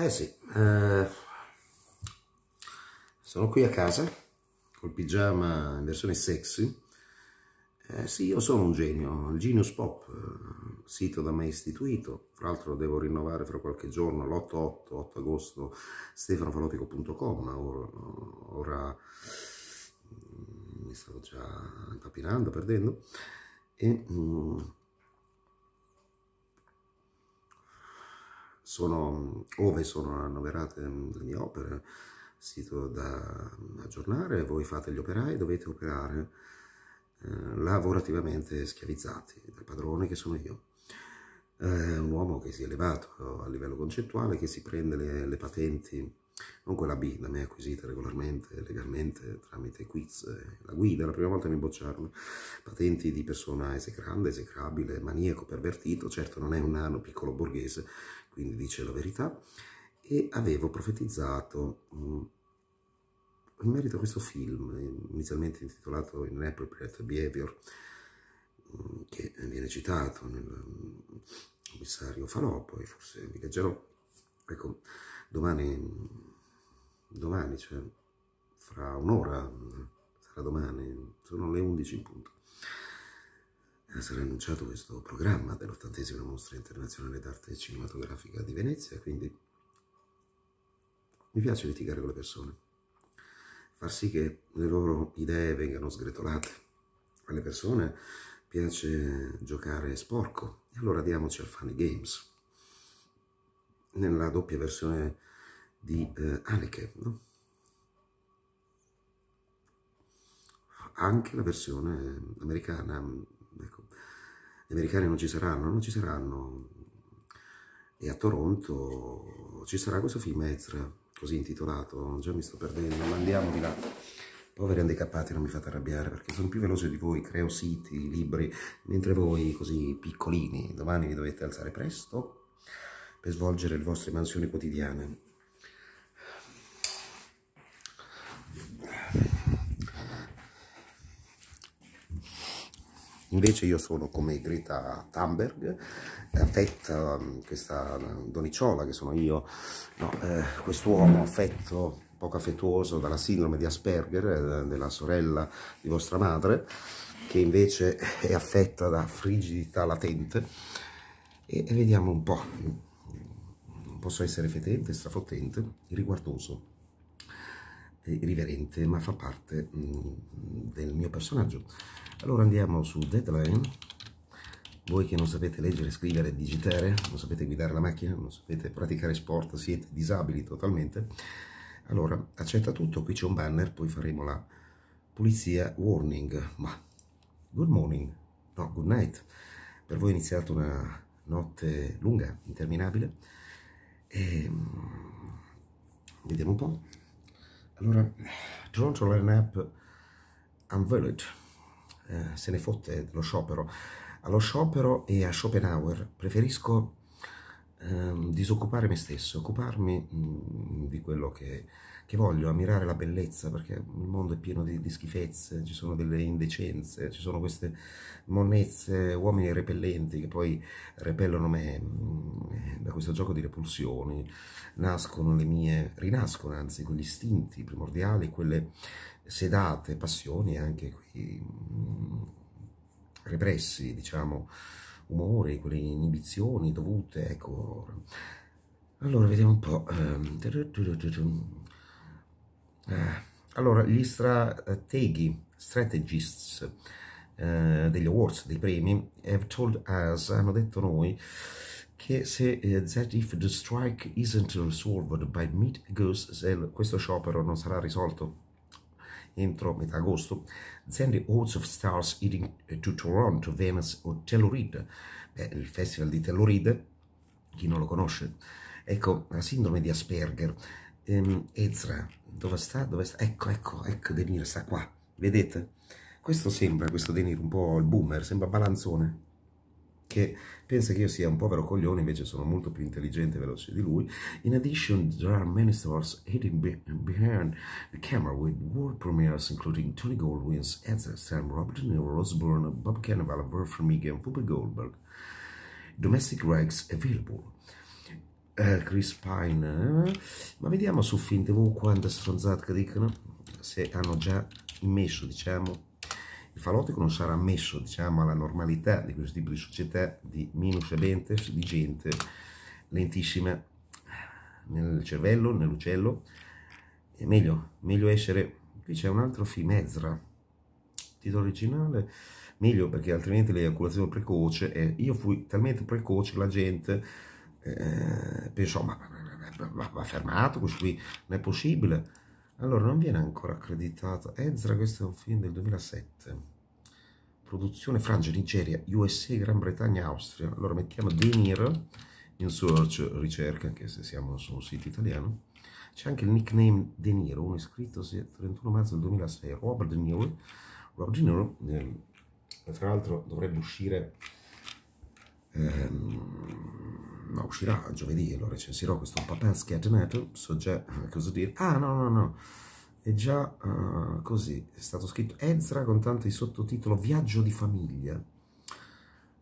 Eh sì, eh, sono qui a casa col pigiama in versione sexy. Eh sì, io sono un genio, il Genius Pop, eh, sito da me istituito, tra l'altro devo rinnovare fra qualche giorno, l'8-8, agosto, stefanofalotico.com, ora, ora mm, mi stavo già tapinando, perdendo, e, mm, sono, ove sono annoverate mm, le mie opere, sito da aggiornare, voi fate gli operai, dovete operare eh, lavorativamente schiavizzati dal padrone che sono io. Eh, un uomo che si è elevato a livello concettuale, che si prende le, le patenti non quella B, da me acquisita regolarmente, legalmente, tramite quiz, eh, la guida, la prima volta mi bocciarono, patenti di persona esecranda, esecrabile, maniaco, pervertito, certo non è un nano piccolo borghese, quindi dice la verità, e avevo profetizzato mm, in merito a questo film, inizialmente intitolato Inappropriate Behavior, mm, che viene citato nel mm, commissario Falò, poi forse vi leggerò, ecco, domani domani, cioè fra un'ora, sarà domani, sono le 11 in punto, eh, sarà annunciato questo programma dell'ottantesima mostra internazionale d'arte cinematografica di Venezia, quindi mi piace litigare con le persone, far sì che le loro idee vengano sgretolate. Alle persone piace giocare sporco, e allora diamoci al Funny Games. Nella doppia versione di eh, Anekev, no? anche la versione eh, americana. Mm, ecco, gli americani non ci saranno, non ci saranno. E a Toronto ci sarà questo film Ezra, così intitolato, già mi sto perdendo, ma andiamo di là. Poveri handicappati, non mi fate arrabbiare perché sono più veloce di voi, creo siti, libri, mentre voi così piccolini, domani vi dovete alzare presto per svolgere le vostre mansioni quotidiane. Invece io sono come Greta Thunberg, eh, affetto mm, questa mm, donicciola che sono io, no, eh, quest'uomo affetto poco affettuoso dalla sindrome di Asperger, eh, della sorella di vostra madre, che invece è affetta da frigidità latente. E, e vediamo un po'. Mm, posso essere fetente, strafottente, riguardoso, eh, riverente, ma fa parte mh, del mio personaggio. Allora andiamo su Deadline. Voi che non sapete leggere, scrivere, digitare, non sapete guidare la macchina, non sapete praticare sport, siete disabili totalmente. Allora, accetta tutto, qui c'è un banner, poi faremo la pulizia warning. Ma good morning, no, good night. Per voi è iniziata una notte lunga, interminabile. E, ehm, vediamo un po'. Allora, Toronto Line Up Unveiled. Eh, se ne fotte dello sciopero. Allo sciopero e a Schopenhauer preferisco eh, disoccupare me stesso, occuparmi mh, mm, di quello che, che, voglio, ammirare la bellezza, perché il mondo è pieno di, di, schifezze, ci sono delle indecenze, ci sono queste monnezze, uomini repellenti che poi repellono me mh, mm, da questo gioco di repulsioni, nascono le mie, rinascono anzi quegli istinti primordiali, quelle sedate passioni anche qui mm, repressi, diciamo, umori, quelle inibizioni dovute, ecco. Allora, vediamo un po'. Ehm, eh, allora, gli strateghi, eh, strategists eh, degli awards, dei premi, have told us, hanno detto noi, che se eh, that if the strike isn't resolved by mid-August, questo sciopero non sarà risolto entro metà-agosto, send the Hordes of Stars Eating eh, to Toronto, Venice o Telluride. Beh, il festival di Telluride, chi non lo conosce, ecco, la sindrome di Asperger. Ehm, Ezra, dove sta? Dove sta? Ecco, ecco, ecco, Denir sta qua, vedete? Questo sembra, questo Denir, un po' il boomer, sembra Balanzone, che pensa che io sia un povero coglione, invece sono molto più intelligente e veloce di lui. In addition, there are many stars hidden behind the camera with world premieres including Tony Goldwyn's, Ezra Stan, Robert De Niro, Rose Bob Cannavale, Bert Vermeegen, Whoopi Goldberg. Domestic Rights Available. Uh, Chris Pine, eh? ma vediamo su FinTV quanta stronzata dicono, se hanno già messo, diciamo, il falotico non sarà messo diciamo, alla normalità di questo tipo di società di minus ebentes, di gente lentissima nel cervello, nell'uccello. È meglio, meglio essere... Qui c'è un altro Fimezra, titolo originale, meglio perché altrimenti l'eiaculazione precoce è... Io fui talmente precoce che la gente eh, pensò, ma va fermato, questo qui non è possibile allora, non viene ancora accreditato. Ezra, questo è un film del 2007. Produzione Francia, Nigeria, USA, Gran Bretagna, Austria. Allora mettiamo Denir in search, ricerca, anche se siamo su un sito italiano. C'è anche il nickname De Niro, un iscritto il 31 marzo del 2006, Robert De Niro. Robert De Niro, tra l'altro, dovrebbe uscire ehm, ma uscirà giovedì e lo recensirò questo Papin's Cat Metal, so già cosa dire. Ah, no, no, no, è già uh, così, è stato scritto Ezra con tanto di sottotitolo Viaggio di famiglia.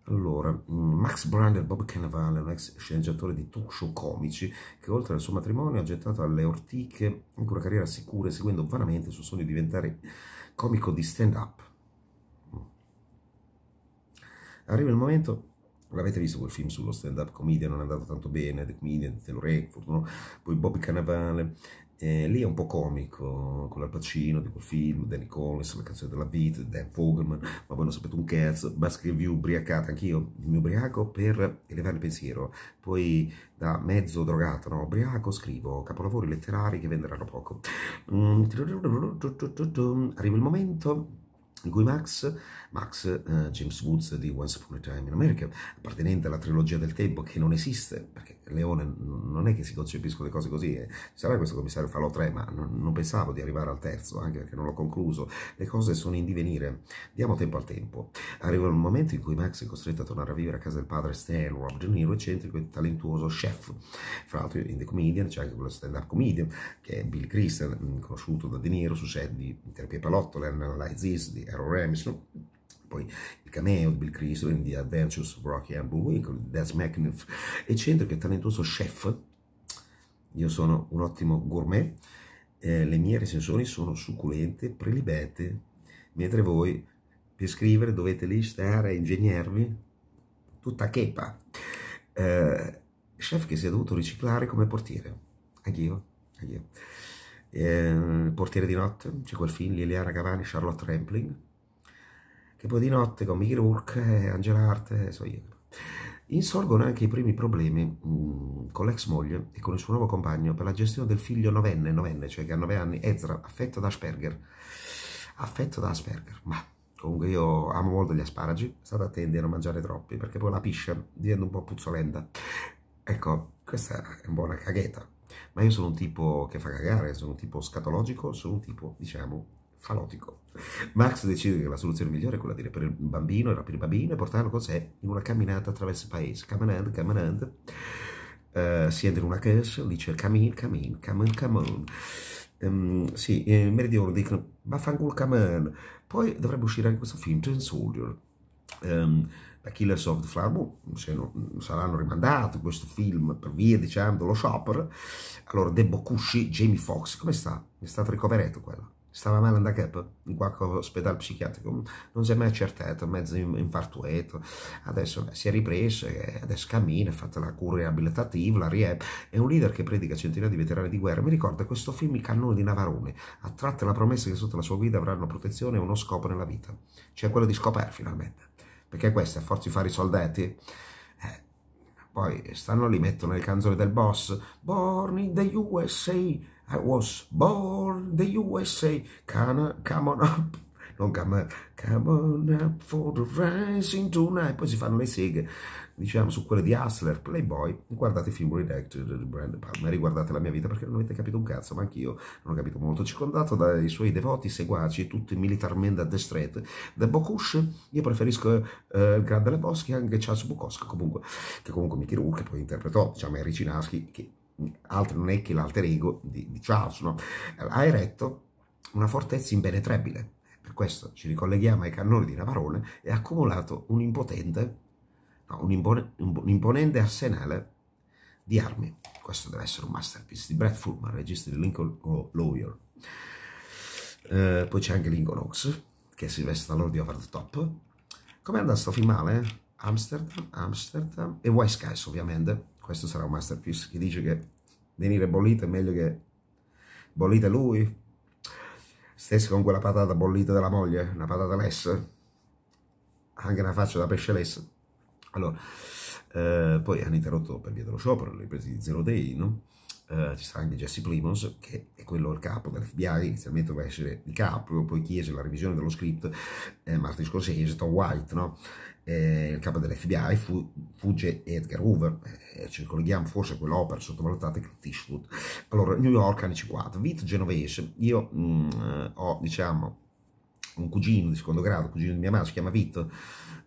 Allora, mm, Max Brander, e Bob Cannavale, un ex sceneggiatore di talk show comici, che oltre al suo matrimonio ha gettato alle ortiche anche una carriera sicura, seguendo vanamente il suo sogno di diventare comico di stand-up. Mm. Arriva il momento L'avete visto quel film sullo stand-up comedian, non è andato tanto bene, The Comedian, Taylor Record, no? poi Bobby Cannavale, eh, lì è un po' comico, con l'Alpacino di quel film, Danny Collins, la canzone della vita, Dan Fogelman, ma voi non sapete un cazzo, basta che vi ubriacate, anch'io mi ubriaco per elevare il pensiero, poi da mezzo drogato, no, ubriaco scrivo capolavori letterari che venderanno poco. Mm. Arriva il momento in cui Max, Max uh, James Woods di Once Upon a Time in America, appartenente alla trilogia del tempo che non esiste, perché Leone non è che si concepiscono le cose così, eh. sarà questo commissario Falò tre, ma non, non, pensavo di arrivare al terzo, anche perché non l'ho concluso, le cose sono in divenire, diamo tempo al tempo. Arriva un momento in cui Max è costretto a tornare a vivere a casa del padre Stan, Rob De Niro, eccentrico e talentuoso chef, fra l'altro in The Comedian c'è anche quello stand-up comedian, che è Bill Christian, mm, conosciuto da De Niro su set di Terapia Palotto, Learn Analyze This, di Errol Remington, poi il cameo di Bill Criswell in The Adventures of Rocky and Bullwinkle, Death McNiff, eccetera, che talentuoso chef. Io sono un ottimo gourmet, eh, le mie recensioni sono succulente, prelibete, mentre voi per scrivere dovete lì stare a ingegnarvi tutta chepa. Eh, chef che si è dovuto riciclare come portiere. Anch'io, anch'io. Eh, portiere di notte, c'è quel film, Liliana Cavani, Charlotte Rampling, e poi di notte con Mickey Rourke, eh, Angela Hart, eh, so io. Insorgono anche i primi problemi mh, mm, con l'ex moglie e con il suo nuovo compagno per la gestione del figlio novenne, novenne, cioè che ha nove anni, Ezra, affetto da Asperger. Affetto da Asperger, ma comunque io amo molto gli asparagi, state attenti a non mangiare troppi perché poi la piscia diventa un po' puzzolenta. Ecco, questa è una buona caghetta, ma io sono un tipo che fa cagare, sono un tipo scatologico, sono un tipo, diciamo, falotico. Max decide che la soluzione migliore è quella di rapire il bambino e rapire il bambino e portarlo con sé in una camminata attraverso il paese. Camminando, camminando. Uh, eh, siede in una casa, c'è camin, camin, camin, camin. Um, sì, in Meridione dicono vaffanculo camin. Poi dovrebbe uscire anche questo film, Gen Soldier. Um, ehm, la Killers of the Flower boh, se non saranno rimandati questo film per via diciamo dello shopper allora Debbo Cusci, Jamie Foxx come sta? è stato ricoverato quello Stava male andava capo, in qualche ospedale psichiatrico, non si è mai accertato, mezzo infartueto, Adesso si è ripreso, eh, adesso cammina, ha fatto la cura riabilitativa, la riep. È un leader che predica centinaia di veterani di guerra. Mi ricorda questo film Il cannone di Navarone. ha tratto la promessa che sotto la sua guida avranno protezione e uno scopo nella vita. Cioè quello di scopare finalmente. Perché questo, a forza di fare i soldati eh, poi stanno lì, mettono le canzoni del boss, Born in the USA, i was born the USA, come, come on up, non come, on, come on up for the rising tonight, poi si fanno le seghe, diciamo su quelle di Hustler, Playboy, guardate i film Redacted di Brand Palmer, riguardate la mia vita perché non avete capito un cazzo, ma anch'io non ho capito molto, circondato dai suoi devoti seguaci, tutti militarmente addestrati, da Bokush, io preferisco eh, il Grande Lebowski anche Charles Bukowski, comunque, che comunque mi chirurgo, che poi interpretò, diciamo, Henry Cinaschi, che altro non è che l'alter ego di, di Charles, no? ha eretto una fortezza impenetrabile. Per questo ci ricolleghiamo ai cannoni di Navarone e ha accumulato un impotente, no, un, impone, un, imponente arsenale di armi. Questo deve essere un masterpiece di Brad Fulman, regista di Lincoln Lawyer. Eh, poi c'è anche Lincoln Ox, che si veste all'oro di over the top. Come è andato sto film male? Amsterdam, Amsterdam e Wise Guys ovviamente questo sarà un masterpiece, che dice che venire bollito è meglio che bollite lui, stesso con quella patata bollita della moglie, una patata less, anche una faccia da pesce less. Allora, eh, poi hanno interrotto per via dello sciopero le imprese di Zero Day, no? eh, ci sarà anche Jesse Plimons, che è quello il capo dell'FBI, inizialmente doveva essere il capo, poi chiese la revisione dello script eh, Martin Scorsese, Tom White, no? eh, il capo dell'FBI, fu, fugge Edgar Hoover, eh, ci colleghiamo forse a quell'opera sottovalutata di Clint Allora, New York, anni 50, Vito Genovese, io mh, mm, ho, diciamo, un cugino di secondo grado, cugino di mia madre, si chiama Vito,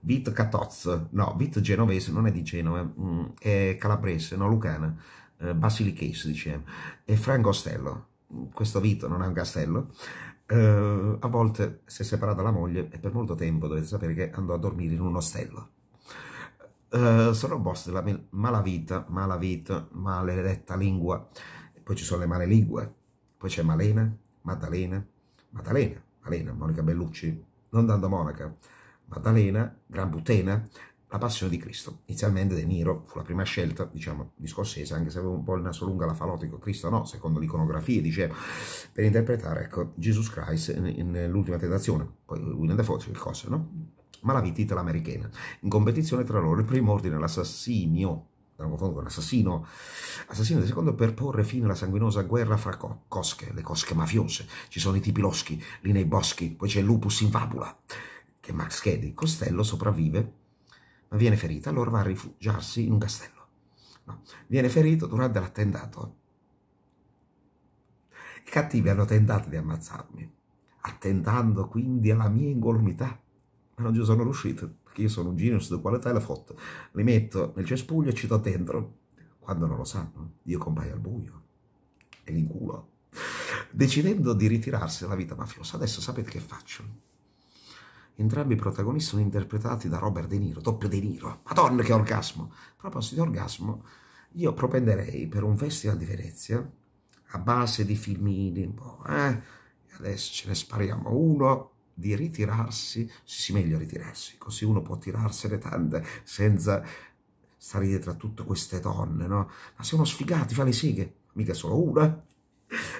Vito Catoz, no, Vito Genovese, non è di Genova, mh, mm, è calabrese, no, lucana, eh, basilichese, diciamo, e Frank Costello, questo Vito non è un castello, eh, a volte si è separata la moglie e per molto tempo dovete sapere che andò a dormire in un ostello. Eh, sono boss della malavita, malavita, maledetta lingua, poi ci sono le male lingue, poi c'è Malena, Maddalena, Maddalena, Malena, Monica Bellucci, non dando monaca, Maddalena, Gran Buttena, la Passione di Cristo. Inizialmente De Niro fu la prima scelta, diciamo, di Scorsese, anche se aveva un po' il naso lungo alla falotico, Cristo no, secondo l'iconografia, diceva, per interpretare, ecco, Jesus Christ nell'ultima tentazione, poi William Defoe, cioè il cosa, no? Ma la vita italo-americana, in competizione tra loro, il primo ordine l'assassinio erano confondo con assassino, assassino del secondo per porre fine alla sanguinosa guerra fra co cosche, le cosche mafiose. Ci sono i tipi loschi, lì nei boschi, poi c'è Lupus in fabula, che Max Chedi. Costello sopravvive ma viene ferito, allora va a rifugiarsi in un castello. No. Viene ferito durante l'attentato. I cattivi hanno tentato di ammazzarmi, attentando quindi alla mia incolumità, ma non ci sono riuscito, perché io sono un genius di qualità e le foto li metto nel cespuglio e ci do dentro. Quando non lo sanno, io compaio al buio e li inculo. Decidendo di ritirarsi dalla vita mafiosa, adesso sapete che faccio? Entrambi i protagonisti sono interpretati da Robert De Niro, doppio De Niro. Madonna che orgasmo! A proposito di orgasmo, io propenderei per un festival di Venezia, a base di filmini, un eh? adesso ce ne spariamo uno, di ritirarsi, sì sì meglio ritirarsi, così uno può tirarsene tante senza stare dietro a tutte queste donne, no? Ma se sfigati, sfigato fa le seghe, mica solo una.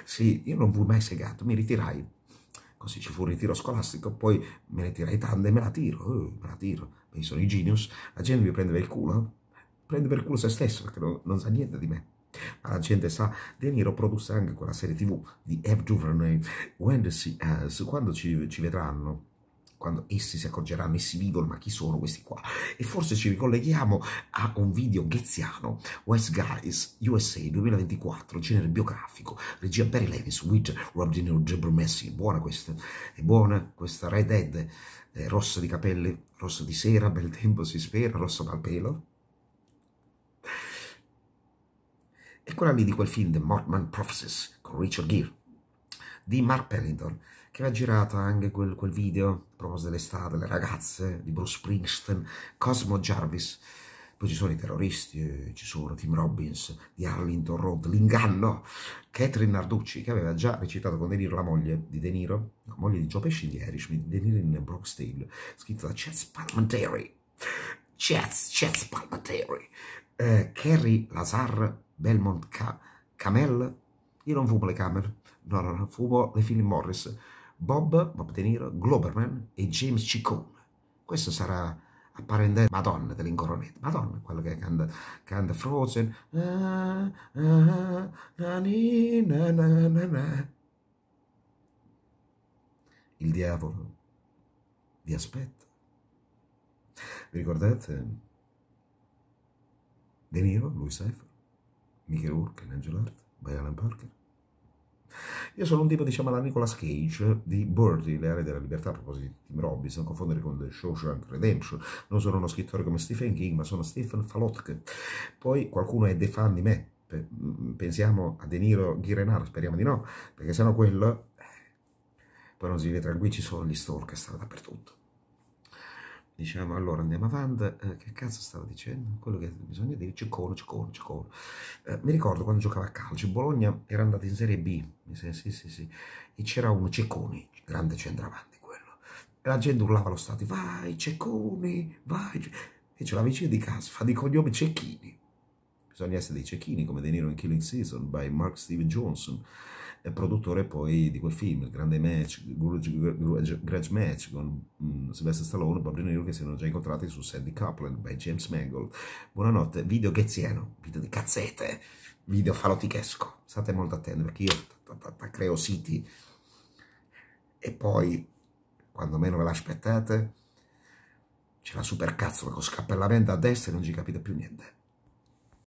Sì, io non fui mai segato, mi ritirai così ci fu un ritiro scolastico, poi me ne tirai tante e me la tiro, uh, me la tiro, io sono i genius, la gente mi prende per il culo, eh. prende per il culo se stesso perché non, non sa niente di me. Ma la gente sa, De Niro produsse anche quella serie tv di F. Duvernay, When the Sea Has, quando ci, ci vedranno, quando essi si accorgeranno, essi vivono, ma chi sono questi qua? E forse ci ricolleghiamo a un video ghezziano, Wise Guys USA 2024, genere biografico, regia Barry Levis with Rob De Niro, Jabber Messi, buona questa, è buona questa Red Head, eh, rossa di capelli, rossa di sera, bel tempo si spera, rossa dal pelo. E quella lì di quel film, The Mortman Prophecies, con Richard Gere, di Mark Pellington, che era girata anche quel, quel video a proposito dell'estate, delle ragazze di Bruce Springsteen, Cosmo Jarvis. Poi ci sono i terroristi, eh, ci sono Tim Robbins di Arlington Road, l'inganno, Catherine Narducci che aveva già recitato con De Niro la moglie di De Niro, la moglie di Joe Pesci di Irish, De Niro in Brock's Tale, scritta da Chaz Palmateri, Chaz, Chaz Palmateri, eh, Kerry Lazar, Belmont Ca Camel, io non fumo le camere, no, no, no, fumo le Philip Morris, Bob, Bob De Niro, Globerman e James Ciccone. Questo sarà apparente Madonna dell'incoronetta. Madonna, quello che canta, canta Frozen. Il diavolo vi aspetta. Vi ricordate? De Niro, Louis Seifer, Michael Urken, Angel Hart, Brian Parker. Io sono un tipo, diciamo, la Nicolas Cage di Birdie, le aree della libertà, a proposito di Tim Robbins, non confondere con The Shawshank Redemption. Non sono uno scrittore come Stephen King, ma sono Stephen Falotke. Poi qualcuno è de fan di me. Mm, pensiamo a De Niro Ghirenaro, speriamo di no, perché sennò quello... Eh, poi non si vede tranquilli, ci sono gli stalker, stanno dappertutto. Diciamo, allora andiamo avanti, eh, che cazzo stavo dicendo? Quello che bisogna dire, Ciccone, Ciccone, Ciccone. Eh, mi ricordo quando giocava a calcio, Bologna era andato in Serie B, sì, sì, sì, sì. e c'era uno ciccone grande centravanti quello, e la gente urlava allo stato vai ciccone vai, e c'è la vicina di casa, fa di cognome Cecchini, bisogna essere dei cecchini come De Niro in Killing Season by Mark Steven Johnson è produttore poi di quel film, Il Grande Match, Grudge Match, con mm, Sylvester Stallone e Bob De Niro che si erano già incontrati su Sandy Copeland by James Mangle. Buonanotte, video gheziano, video di cazzette, video falotichesco. State molto attenti perché io creo siti e poi, quando meno ve l'aspettate, c'è la supercazzola con scappellamento a destra e non ci capite più niente.